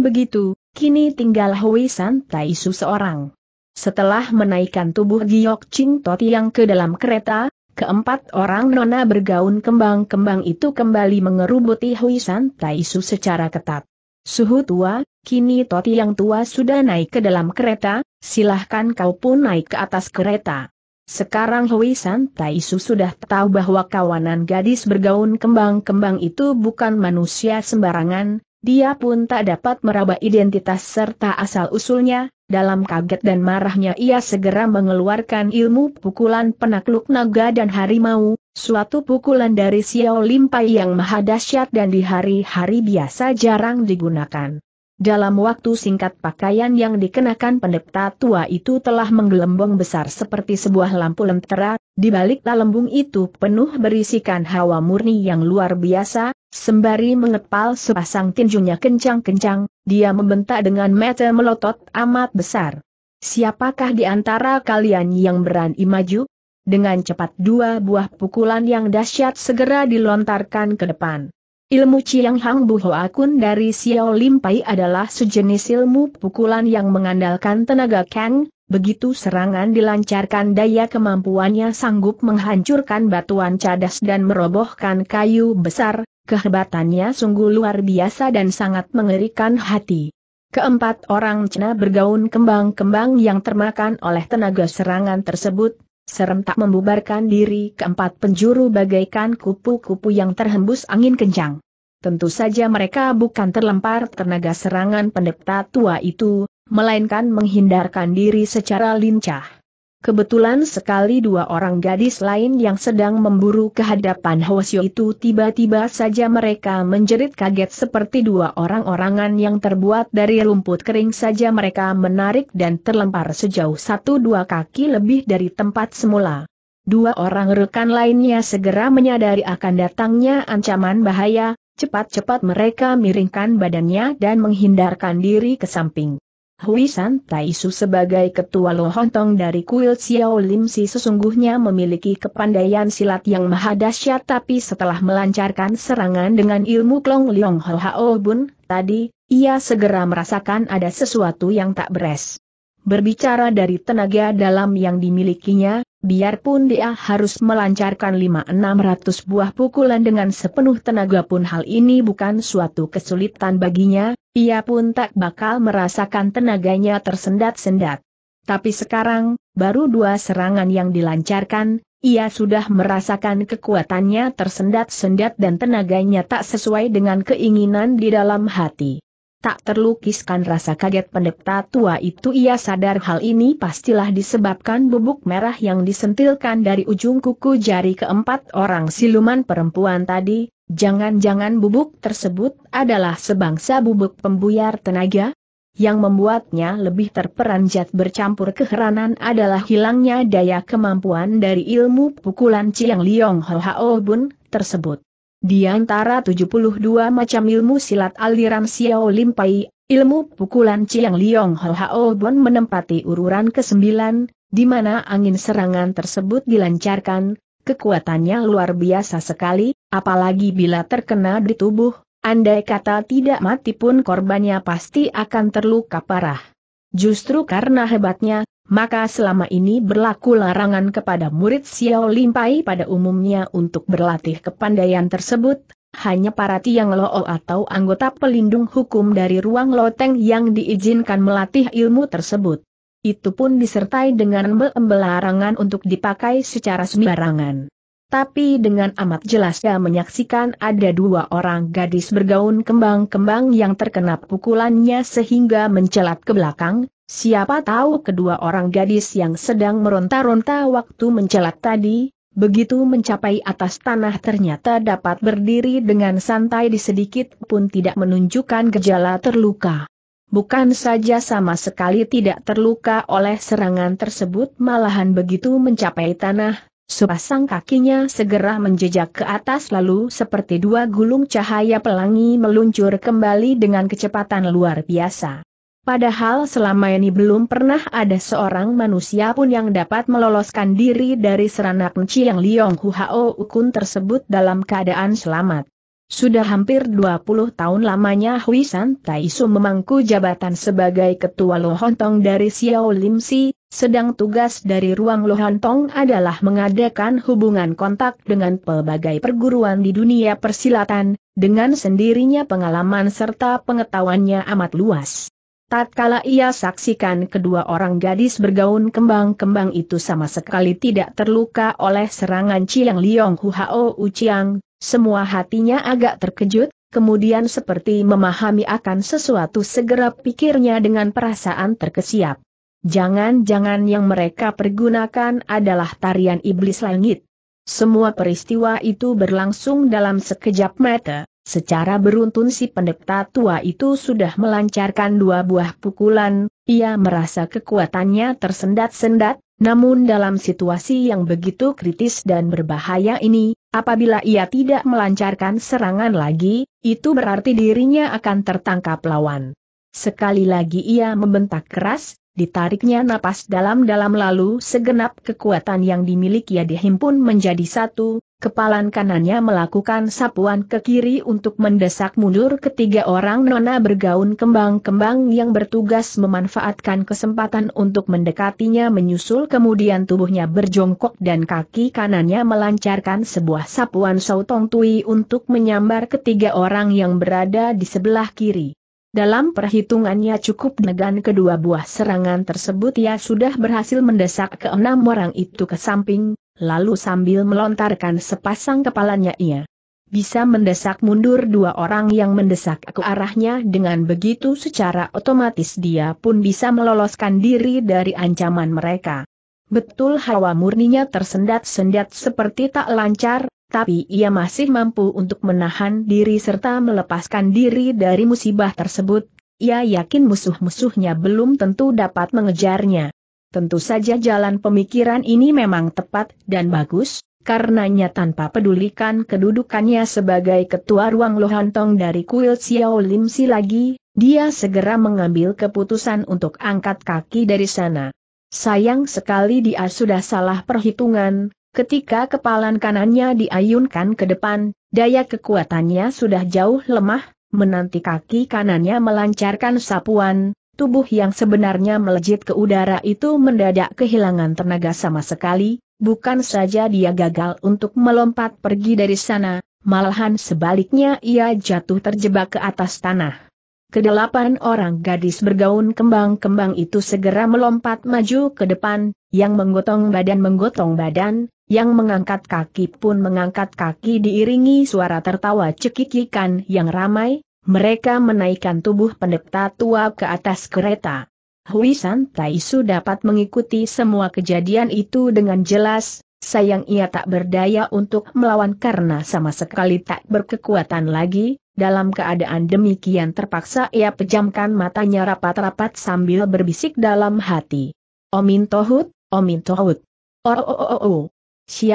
A: begitu, kini tinggal Hui San Taisu seorang. Setelah menaikkan tubuh Giok Ching Toti yang ke dalam kereta, Keempat orang nona bergaun kembang-kembang itu kembali mengerubuti Hui San Taisu secara ketat. Suhu tua, kini Toti yang tua sudah naik ke dalam kereta, silahkan kau pun naik ke atas kereta. Sekarang Hui San Taisu sudah tahu bahwa kawanan gadis bergaun kembang-kembang itu bukan manusia sembarangan, dia pun tak dapat meraba identitas serta asal-usulnya, dalam kaget dan marahnya ia segera mengeluarkan ilmu pukulan penakluk naga dan harimau, suatu pukulan dari Xiao Limpai yang maha dahsyat dan di hari-hari biasa jarang digunakan. Dalam waktu singkat pakaian yang dikenakan pendeta tua itu telah menggelembung besar seperti sebuah lampu lentera, di balik lembung itu penuh berisikan hawa murni yang luar biasa, Sembari mengepal sepasang tinjunya kencang-kencang, dia membentak dengan mata melotot amat besar. Siapakah di antara kalian yang berani maju? Dengan cepat dua buah pukulan yang dahsyat segera dilontarkan ke depan. Ilmu Chiang Hang Buho Akun dari Xiao Lim Pai adalah sejenis ilmu pukulan yang mengandalkan tenaga Kang, begitu serangan dilancarkan daya kemampuannya sanggup menghancurkan batuan cadas dan merobohkan kayu besar, kehebatannya sungguh luar biasa dan sangat mengerikan hati. Keempat orang Cina bergaun kembang-kembang yang termakan oleh tenaga serangan tersebut, serentak membubarkan diri keempat penjuru bagaikan kupu-kupu yang terhembus angin kencang. Tentu saja mereka bukan terlempar tenaga serangan pendeta tua itu, melainkan menghindarkan diri secara lincah. Kebetulan sekali dua orang gadis lain yang sedang memburu kehadapan hadapan Hwasyo itu tiba-tiba saja mereka menjerit kaget seperti dua orang-orangan yang terbuat dari rumput kering saja mereka menarik dan terlempar sejauh satu dua kaki lebih dari tempat semula. Dua orang rekan lainnya segera menyadari akan datangnya ancaman bahaya, cepat-cepat mereka miringkan badannya dan menghindarkan diri ke samping. Hui San Taisu sebagai ketua Lohontong dari kuil Xiao Lim Si sesungguhnya memiliki kepandaian silat yang maha dahsyat tapi setelah melancarkan serangan dengan ilmu Klong Liong Ho Hao Bun, tadi, ia segera merasakan ada sesuatu yang tak beres. Berbicara dari tenaga dalam yang dimilikinya, biarpun dia harus melancarkan 5-600 buah pukulan dengan sepenuh tenaga pun hal ini bukan suatu kesulitan baginya, ia pun tak bakal merasakan tenaganya tersendat-sendat. Tapi sekarang, baru dua serangan yang dilancarkan, ia sudah merasakan kekuatannya tersendat-sendat dan tenaganya tak sesuai dengan keinginan di dalam hati tak terlukiskan rasa kaget pendeta tua itu ia sadar hal ini pastilah disebabkan bubuk merah yang disentilkan dari ujung kuku jari keempat orang siluman perempuan tadi, jangan-jangan bubuk tersebut adalah sebangsa bubuk pembuyar tenaga? Yang membuatnya lebih terperanjat bercampur keheranan adalah hilangnya daya kemampuan dari ilmu pukulan Chiang Liong Ho Hao Bun tersebut. Di antara 72 macam ilmu silat aliran Xiao Lim Pai, ilmu pukulan Chiang Liong Ho Hao Bon menempati ururan ke-9, di mana angin serangan tersebut dilancarkan, kekuatannya luar biasa sekali, apalagi bila terkena di tubuh, andai kata tidak mati pun korbannya pasti akan terluka parah. Justru karena hebatnya, maka selama ini berlaku larangan kepada murid Xiao Limpai pada umumnya untuk berlatih kepandaian tersebut, hanya para tiang loo atau anggota pelindung hukum dari ruang loteng yang diizinkan melatih ilmu tersebut. Itu pun disertai dengan embel-embel larangan untuk dipakai secara sembarangan. Tapi dengan amat jelas ia menyaksikan ada dua orang gadis bergaun kembang-kembang yang terkena pukulannya sehingga mencelat ke belakang, Siapa tahu kedua orang gadis yang sedang meronta-ronta waktu mencelat tadi, begitu mencapai atas tanah ternyata dapat berdiri dengan santai di sedikit pun tidak menunjukkan gejala terluka. Bukan saja sama sekali tidak terluka oleh serangan tersebut malahan begitu mencapai tanah, sepasang kakinya segera menjejak ke atas lalu seperti dua gulung cahaya pelangi meluncur kembali dengan kecepatan luar biasa. Padahal selama ini belum pernah ada seorang manusia pun yang dapat meloloskan diri dari seranak penci yang Liong hao Ukun tersebut dalam keadaan selamat. Sudah hampir 20 tahun lamanya Hui San Taisu memangku jabatan sebagai ketua Lohontong dari Xiao Lim Si, sedang tugas dari ruang Lohontong adalah mengadakan hubungan kontak dengan pelbagai perguruan di dunia persilatan, dengan sendirinya pengalaman serta pengetahuannya amat luas. Tatkala ia saksikan kedua orang gadis bergaun kembang-kembang itu sama sekali tidak terluka oleh serangan Chiang Liong Hu Hao Uciang, semua hatinya agak terkejut, kemudian seperti memahami akan sesuatu segera pikirnya dengan perasaan terkesiap. Jangan-jangan yang mereka pergunakan adalah tarian iblis langit. Semua peristiwa itu berlangsung dalam sekejap mata. Secara beruntun si pendekta tua itu sudah melancarkan dua buah pukulan, ia merasa kekuatannya tersendat-sendat, namun dalam situasi yang begitu kritis dan berbahaya ini, apabila ia tidak melancarkan serangan lagi, itu berarti dirinya akan tertangkap lawan. Sekali lagi ia membentak keras, ditariknya napas dalam-dalam lalu segenap kekuatan yang dimiliki ia dihimpun menjadi satu, kepalan kanannya melakukan sapuan ke kiri untuk mendesak mundur ketiga orang nona bergaun kembang-kembang yang bertugas memanfaatkan kesempatan untuk mendekatinya menyusul kemudian tubuhnya berjongkok dan kaki kanannya melancarkan sebuah sapuan sautong tui untuk menyambar ketiga orang yang berada di sebelah kiri. Dalam perhitungannya cukup dengan kedua buah serangan tersebut ia sudah berhasil mendesak keenam orang itu ke samping, lalu sambil melontarkan sepasang kepalanya ia bisa mendesak mundur dua orang yang mendesak ke arahnya dengan begitu secara otomatis dia pun bisa meloloskan diri dari ancaman mereka. Betul hawa murninya tersendat-sendat seperti tak lancar, tapi ia masih mampu untuk menahan diri serta melepaskan diri dari musibah tersebut, ia yakin musuh-musuhnya belum tentu dapat mengejarnya. Tentu saja jalan pemikiran ini memang tepat dan bagus, karenanya tanpa pedulikan kedudukannya sebagai ketua ruang Lohantong dari kuil Xiao Lim Si lagi, dia segera mengambil keputusan untuk angkat kaki dari sana. Sayang sekali dia sudah salah perhitungan, ketika kepalan kanannya diayunkan ke depan, daya kekuatannya sudah jauh lemah, menanti kaki kanannya melancarkan sapuan, Tubuh yang sebenarnya melejit ke udara itu mendadak kehilangan tenaga sama sekali, bukan saja dia gagal untuk melompat pergi dari sana, malahan sebaliknya ia jatuh terjebak ke atas tanah. Kedelapan orang gadis bergaun kembang-kembang itu segera melompat maju ke depan, yang menggotong badan menggotong badan, yang mengangkat kaki pun mengangkat kaki diiringi suara tertawa cekikikan yang ramai, mereka menaikkan tubuh pendeta tua ke atas kereta. Hui San Taisu dapat mengikuti semua kejadian itu dengan jelas, sayang ia tak berdaya untuk melawan karena sama sekali tak berkekuatan lagi, dalam keadaan demikian terpaksa ia pejamkan matanya rapat-rapat sambil berbisik dalam hati. Omin Tohut, Omin Tohut. Oh, oh, oh, oh. oh.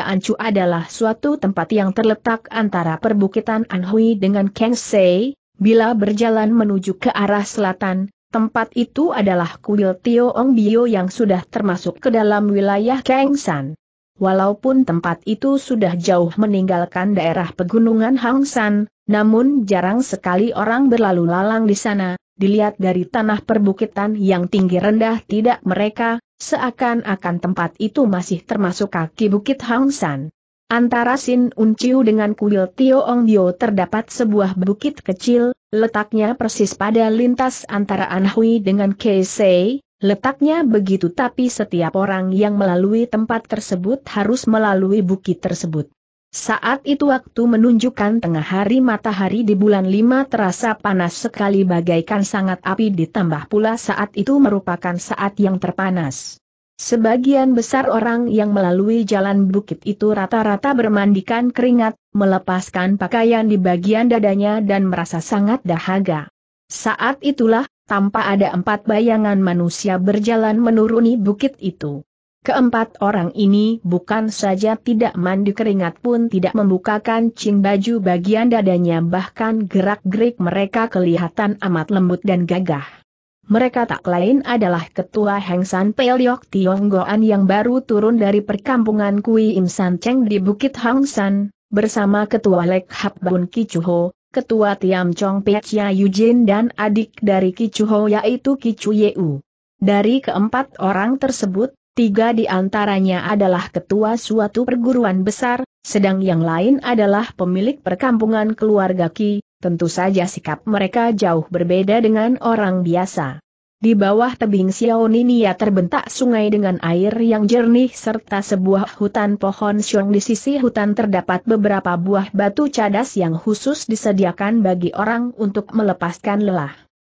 A: Anchu adalah suatu tempat yang terletak antara perbukitan Anhui dengan Kengsei, Bila berjalan menuju ke arah selatan, tempat itu adalah kuil Tio Ong Bio yang sudah termasuk ke dalam wilayah Kengsan. Walaupun tempat itu sudah jauh meninggalkan daerah pegunungan Hangsan, namun jarang sekali orang berlalu lalang di sana, dilihat dari tanah perbukitan yang tinggi rendah tidak mereka, seakan-akan tempat itu masih termasuk kaki bukit Hangsan. Antara Sin Unciu dengan kuil Tio Ong Dio terdapat sebuah bukit kecil, letaknya persis pada lintas antara Anhui dengan Keisei, letaknya begitu tapi setiap orang yang melalui tempat tersebut harus melalui bukit tersebut. Saat itu waktu menunjukkan tengah hari matahari di bulan 5 terasa panas sekali bagaikan sangat api ditambah pula saat itu merupakan saat yang terpanas. Sebagian besar orang yang melalui jalan bukit itu rata-rata bermandikan keringat, melepaskan pakaian di bagian dadanya dan merasa sangat dahaga. Saat itulah, tanpa ada empat bayangan manusia berjalan menuruni bukit itu. Keempat orang ini bukan saja tidak mandi keringat pun tidak membukakan cing baju bagian dadanya bahkan gerak-gerik mereka kelihatan amat lembut dan gagah mereka tak lain adalah Ketua Heng San Peliok Tionggoan yang baru turun dari perkampungan Kui Im San Cheng di Bukit Hang San, bersama Ketua Lek Hap Bun Kichuho, Ketua Tiam Chong Pechia Yujin dan adik dari Kichuho yaitu Kichu Yeu. Dari keempat orang tersebut, tiga di antaranya adalah ketua suatu perguruan besar, sedang yang lain adalah pemilik perkampungan keluarga Ki, Tentu saja sikap mereka jauh berbeda dengan orang biasa. Di bawah tebing Xiaoninia terbentak sungai dengan air yang jernih serta sebuah hutan pohon siong di sisi hutan terdapat beberapa buah batu cadas yang khusus disediakan bagi orang untuk melepaskan lelah.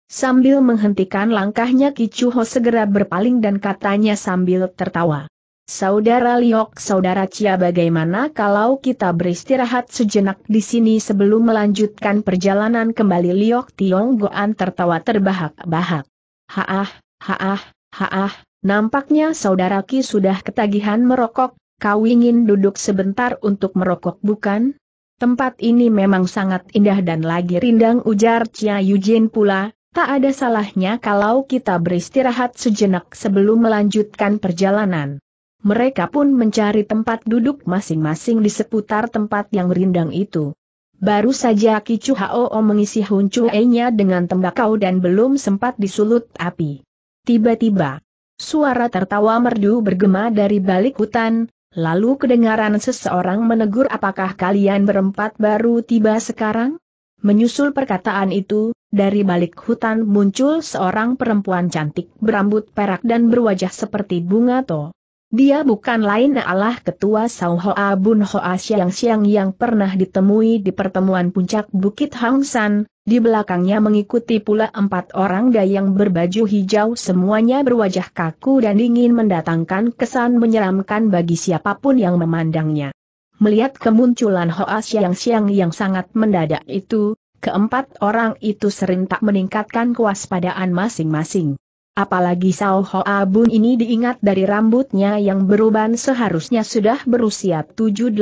A: Sambil menghentikan langkahnya Kichuho segera berpaling dan katanya sambil tertawa. Saudara Liok Saudara Cia bagaimana kalau kita beristirahat sejenak di sini sebelum melanjutkan perjalanan kembali Liok Tiong Goan tertawa terbahak-bahak. Haah, haah, haah, nampaknya Saudara Ki sudah ketagihan merokok, kau ingin duduk sebentar untuk merokok bukan? Tempat ini memang sangat indah dan lagi rindang ujar Cia Yujin pula, Tak ada salahnya kalau kita beristirahat sejenak sebelum melanjutkan perjalanan mereka pun mencari tempat duduk masing-masing di seputar tempat yang rindang itu. Baru saja Kicu Hao mengisi huncuenya dengan tembakau dan belum sempat disulut api. Tiba-tiba, suara tertawa merdu bergema dari balik hutan, lalu kedengaran seseorang menegur apakah kalian berempat baru tiba sekarang? Menyusul perkataan itu, dari balik hutan muncul seorang perempuan cantik berambut perak dan berwajah seperti bunga to. Dia bukan lain adalah ketua Sao Hoa Bun Hoa Siang Siang yang pernah ditemui di pertemuan puncak Bukit Hang San, di belakangnya mengikuti pula empat orang dayang berbaju hijau semuanya berwajah kaku dan ingin mendatangkan kesan menyeramkan bagi siapapun yang memandangnya. Melihat kemunculan Hoa Siang Siang yang sangat mendadak itu, keempat orang itu sering tak meningkatkan kewaspadaan masing-masing. Apalagi Sao Hoa Bun ini diingat dari rambutnya yang beruban seharusnya sudah berusia 7-80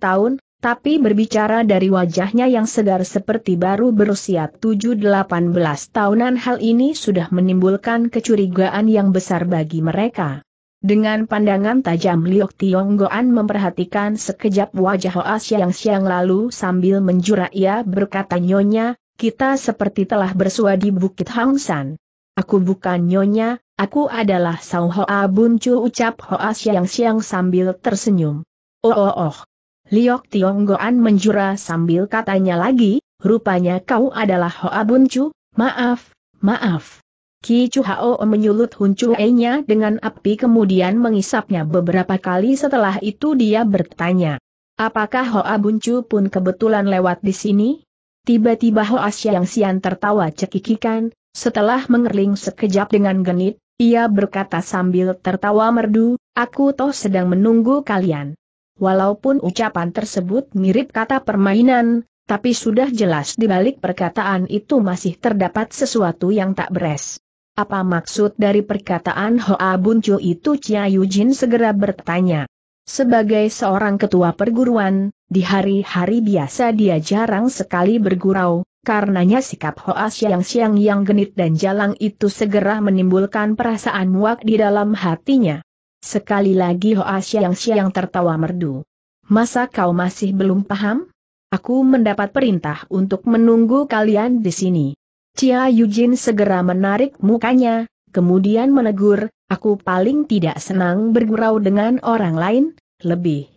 A: tahun, tapi berbicara dari wajahnya yang segar seperti baru berusia 7-18 tahunan hal ini sudah menimbulkan kecurigaan yang besar bagi mereka. Dengan pandangan tajam Liok Goan memperhatikan sekejap wajah Hoa yang Siang lalu sambil menjura ia berkata nyonya, kita seperti telah bersua di Bukit Hangsan. Aku bukan nyonya, aku adalah Sao Hoa Buncu ucap Hoa siang-siang sambil tersenyum. Oh oh oh. Liok Tionggoan menjura sambil katanya lagi, rupanya kau adalah Hoa Buncu, maaf, maaf. Ki Chu Hao menyulut Chue-nya dengan api kemudian mengisapnya beberapa kali setelah itu dia bertanya. Apakah Hoa Buncu pun kebetulan lewat di sini? Tiba-tiba Hoa Siang Siang tertawa cekikikan, setelah mengerling sekejap dengan genit, ia berkata sambil tertawa merdu, aku toh sedang menunggu kalian. Walaupun ucapan tersebut mirip kata permainan, tapi sudah jelas di balik perkataan itu masih terdapat sesuatu yang tak beres. Apa maksud dari perkataan Hoa Buncu itu Chia Yujin segera bertanya. Sebagai seorang ketua perguruan, di hari-hari biasa dia jarang sekali bergurau, Karenanya sikap Hoa yang siang yang genit dan jalang itu segera menimbulkan perasaan muak di dalam hatinya. Sekali lagi Hoa yang siang tertawa merdu. Masa kau masih belum paham? Aku mendapat perintah untuk menunggu kalian di sini. Cia Yujin segera menarik mukanya, kemudian menegur, aku paling tidak senang bergurau dengan orang lain, lebih.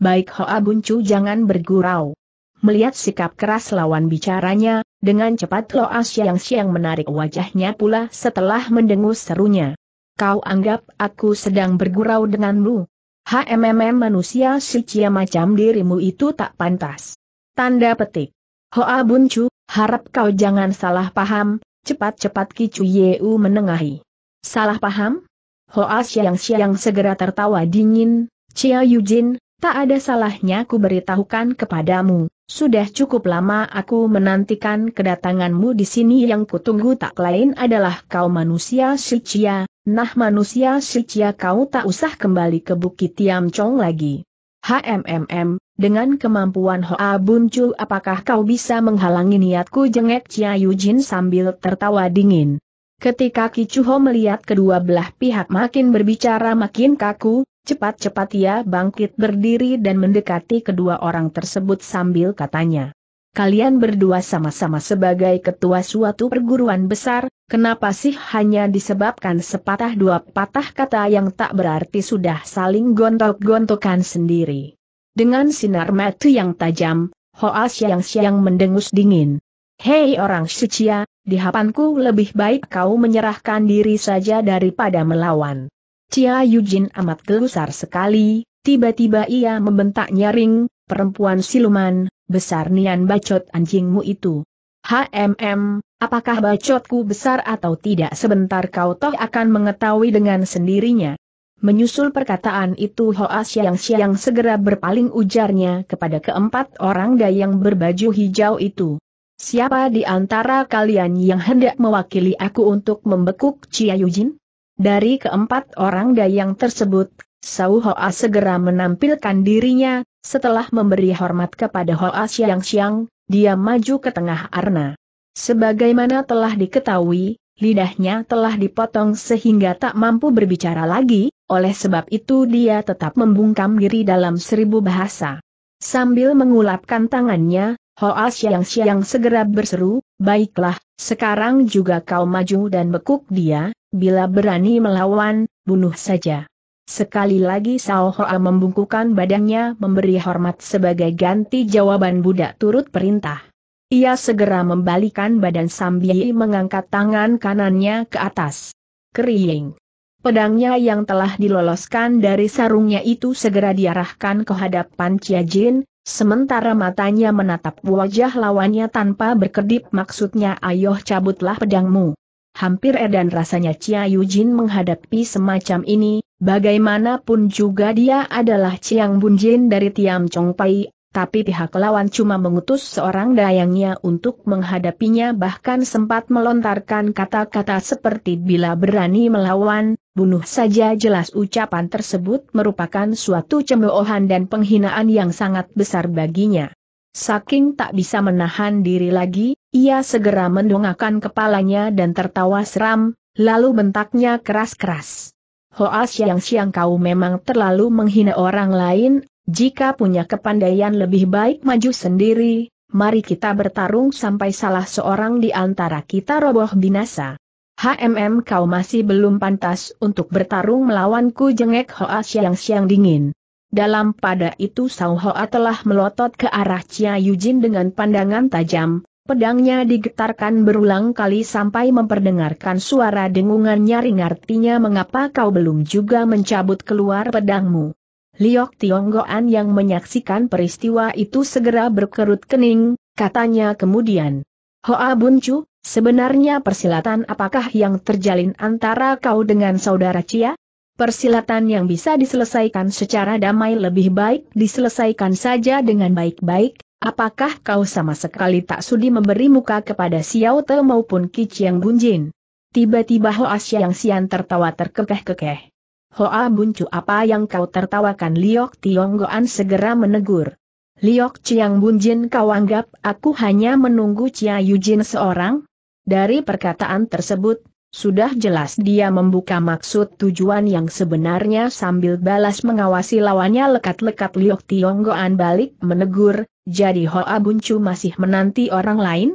A: Baik Hoa Buncu jangan bergurau. Melihat sikap keras lawan bicaranya, dengan cepat Lo yang ah Siang menarik wajahnya pula setelah mendengus serunya. Kau anggap aku sedang bergurau denganmu? HMMM manusia si macam dirimu itu tak pantas. Tanda petik. Hoa Buncu, harap kau jangan salah paham, cepat-cepat Kicu Yeu menengahi. Salah paham? Hoa Siang-Siang segera tertawa dingin, Cia Yujin, tak ada salahnya ku beritahukan kepadamu, sudah cukup lama aku menantikan kedatanganmu di sini yang kutunggu tak lain adalah kau manusia Sicia, nah manusia Sicia kau tak usah kembali ke Bukit Tiam Chong lagi. HMMM, dengan kemampuan Hoa Buncu apakah kau bisa menghalangi niatku jengek Chia Jin sambil tertawa dingin. Ketika Kichuho melihat kedua belah pihak makin berbicara makin kaku, Cepat-cepat ia bangkit berdiri dan mendekati kedua orang tersebut sambil katanya. Kalian berdua sama-sama sebagai ketua suatu perguruan besar, kenapa sih hanya disebabkan sepatah dua patah kata yang tak berarti sudah saling gontok-gontokan sendiri. Dengan sinar mata yang tajam, Hoa siang-siang mendengus dingin. Hei orang suci ya, di hapanku lebih baik kau menyerahkan diri saja daripada melawan. Cia Yujin amat gelusar sekali, tiba-tiba ia membentak nyaring, perempuan siluman, besar nian bacot anjingmu itu. HMM, apakah bacotku besar atau tidak sebentar kau toh akan mengetahui dengan sendirinya. Menyusul perkataan itu Hoa Siang Siang segera berpaling ujarnya kepada keempat orang dayang berbaju hijau itu. Siapa di antara kalian yang hendak mewakili aku untuk membekuk Cia Yujin? Dari keempat orang dayang tersebut, Sau Hoa segera menampilkan dirinya, setelah memberi hormat kepada Hoa Xiang siang dia maju ke tengah arna. Sebagaimana telah diketahui, lidahnya telah dipotong sehingga tak mampu berbicara lagi, oleh sebab itu dia tetap membungkam diri dalam seribu bahasa. Sambil mengulapkan tangannya, Hoa Xiang siang segera berseru, baiklah, sekarang juga kau maju dan bekuk dia, Bila berani melawan, bunuh saja. Sekali lagi Sao Hoa membungkukan badannya memberi hormat sebagai ganti jawaban budak turut perintah. Ia segera membalikan badan sambil mengangkat tangan kanannya ke atas. Kering. Pedangnya yang telah diloloskan dari sarungnya itu segera diarahkan ke hadapan Chia Jin, sementara matanya menatap wajah lawannya tanpa berkedip maksudnya ayoh cabutlah pedangmu. Hampir edan rasanya Chia Jin menghadapi semacam ini, bagaimanapun juga dia adalah Chiang Bunjin dari Tiam Pai, tapi pihak lawan cuma mengutus seorang dayangnya untuk menghadapinya bahkan sempat melontarkan kata-kata seperti bila berani melawan, bunuh saja jelas ucapan tersebut merupakan suatu cemoohan dan penghinaan yang sangat besar baginya. Saking tak bisa menahan diri lagi, ia segera mendongakkan kepalanya dan tertawa seram, lalu bentaknya keras-keras. Hoa siang-siang kau memang terlalu menghina orang lain, jika punya kepandaian lebih baik maju sendiri, mari kita bertarung sampai salah seorang di antara kita roboh binasa. HMM kau masih belum pantas untuk bertarung melawanku jengek Hoa siang-siang dingin. Dalam pada itu Hoa telah melotot ke arah Chia Yujin dengan pandangan tajam, pedangnya digetarkan berulang kali sampai memperdengarkan suara dengungan nyaring artinya mengapa kau belum juga mencabut keluar pedangmu. Liok Tionggoan yang menyaksikan peristiwa itu segera berkerut kening, katanya kemudian. Hoa Buncu, sebenarnya persilatan apakah yang terjalin antara kau dengan saudara Cia? Persilatan yang bisa diselesaikan secara damai lebih baik diselesaikan saja dengan baik-baik, apakah kau sama sekali tak sudi memberi muka kepada Xiao Te maupun Kic bunjin? Tiba-tiba Hoa Xiang Xian tertawa terkekeh-kekeh. Hoa Buncu apa yang kau tertawakan Liok Tiong Goan segera menegur. Liok Chiang Bunjin kau anggap aku hanya menunggu Chia Yujin seorang? Dari perkataan tersebut, sudah jelas dia membuka maksud tujuan yang sebenarnya sambil balas mengawasi lawannya lekat-lekat Liok Tionggoan balik menegur, jadi Hoa Buncu masih menanti orang lain?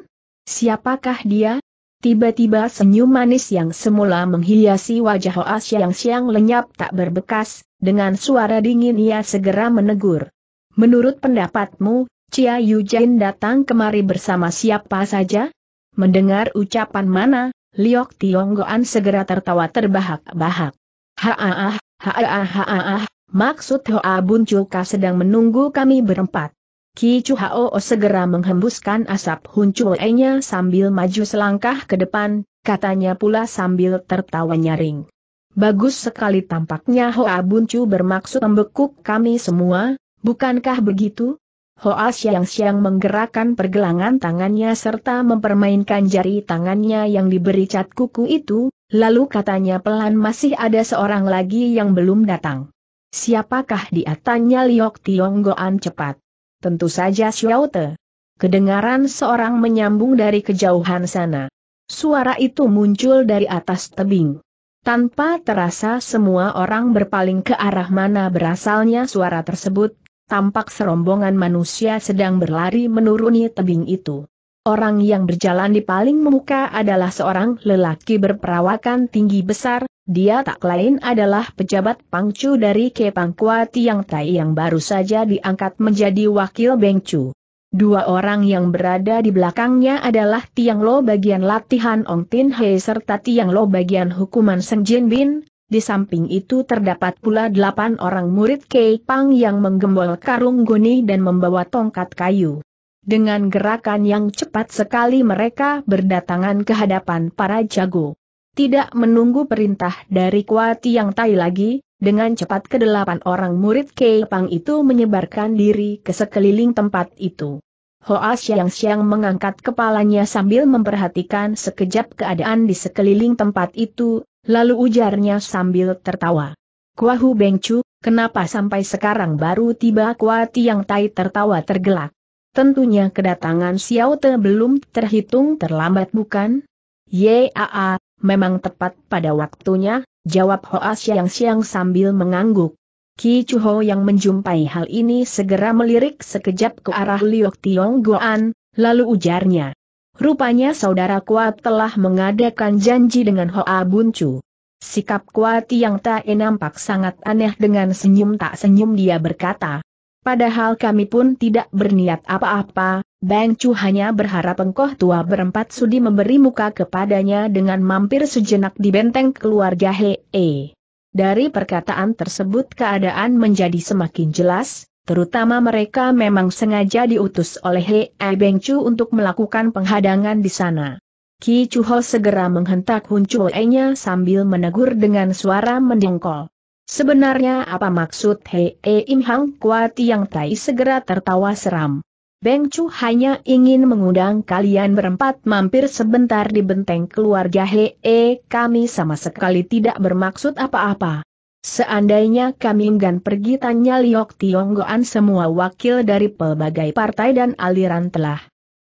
A: Siapakah dia? Tiba-tiba senyum manis yang semula menghiasi wajah Hoa siang-siang lenyap tak berbekas, dengan suara dingin ia segera menegur. Menurut pendapatmu, Cia Yujin datang kemari bersama siapa saja? Mendengar ucapan mana, Liok Tionggoan segera tertawa terbahak-bahak. Haaah, haaah, haaah, maksud Hoa Chuka sedang menunggu kami berempat. Ki Chu Hao segera menghembuskan asap Chue-nya sambil maju selangkah ke depan, katanya pula sambil tertawa nyaring. Bagus sekali tampaknya Hoa Buncu bermaksud membekuk kami semua, bukankah begitu? Hoa siang-siang menggerakkan pergelangan tangannya serta mempermainkan jari tangannya yang diberi cat kuku itu, lalu katanya pelan masih ada seorang lagi yang belum datang. Siapakah dia tanya Liok Goan cepat. Tentu saja Xiao Te. Kedengaran seorang menyambung dari kejauhan sana. Suara itu muncul dari atas tebing. Tanpa terasa semua orang berpaling ke arah mana berasalnya suara tersebut, tampak serombongan manusia sedang berlari menuruni tebing itu. Orang yang berjalan di paling muka adalah seorang lelaki berperawakan tinggi besar, dia tak lain adalah pejabat pangcu dari Kepangkua Tiang Tai yang baru saja diangkat menjadi wakil Bengcu. Dua orang yang berada di belakangnya adalah Tiang Lo bagian latihan Ong Tin Hei serta Tiang Lo bagian hukuman Seng Jin Bin, di samping itu terdapat pula delapan orang murid Kei Pang yang menggembol karung guni dan membawa tongkat kayu. Dengan gerakan yang cepat sekali mereka berdatangan ke hadapan para jago. Tidak menunggu perintah dari Kuati yang Tai lagi, dengan cepat kedelapan orang murid Kei Pang itu menyebarkan diri ke sekeliling tempat itu. Hoa siang-siang mengangkat kepalanya sambil memperhatikan sekejap keadaan di sekeliling tempat itu, Lalu ujarnya sambil tertawa. Kuahu Bengcu, kenapa sampai sekarang baru tiba Kuati yang Tai tertawa tergelak? Tentunya kedatangan Xiao Te belum terhitung terlambat bukan? Yaa, memang tepat pada waktunya, jawab Hoa Siang Siang sambil mengangguk. Ki Chuho yang menjumpai hal ini segera melirik sekejap ke arah Liok Tiong Goan, lalu ujarnya. Rupanya saudara kuat telah mengadakan janji dengan Hoa Buncu. Sikap kuat yang tak nampak sangat aneh dengan senyum tak senyum dia berkata. Padahal kami pun tidak berniat apa-apa, Bang Chu hanya berharap engkau tua berempat sudi memberi muka kepadanya dengan mampir sejenak di benteng keluarga Hee. Dari perkataan tersebut keadaan menjadi semakin jelas, terutama mereka memang sengaja diutus oleh Hei Beng Chu untuk melakukan penghadangan di sana. Ki Chu Ho segera menghentak Hun e nya sambil menegur dengan suara mendengkol. Sebenarnya apa maksud Hei Im Hang Kuat yang Tai segera tertawa seram. Beng Chu hanya ingin mengundang kalian berempat mampir sebentar di benteng keluarga Hei, kami sama sekali tidak bermaksud apa-apa. Seandainya kami enggan pergi tanya Liok Tionggoan semua wakil dari pelbagai partai dan aliran telah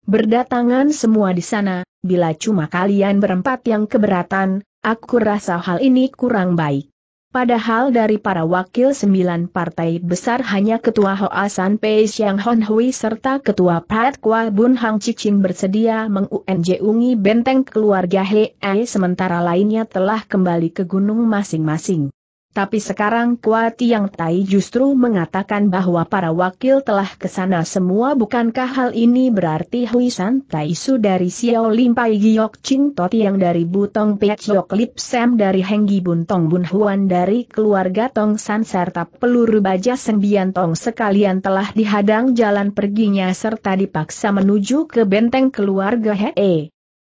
A: berdatangan semua di sana, bila cuma kalian berempat yang keberatan, aku rasa hal ini kurang baik. Padahal dari para wakil sembilan partai besar hanya Ketua hoasan San Pei Xiang Hon Hui serta Ketua Pat Kwa Bun Hang Cicing bersedia mengunjungi benteng keluarga Hei sementara lainnya telah kembali ke gunung masing-masing. Tapi sekarang Kuati yang Tai justru mengatakan bahwa para wakil telah ke sana semua bukankah hal ini berarti Huisan Tai Su dari Xiao Lim Pai Giok Ching Toti yang dari Butong Pei, Jok Lip Sam dari Henggi Bun Tong Bun Huan dari keluarga Tong San serta peluru baja Sembian Tong sekalian telah dihadang jalan perginya serta dipaksa menuju ke benteng keluarga Hee.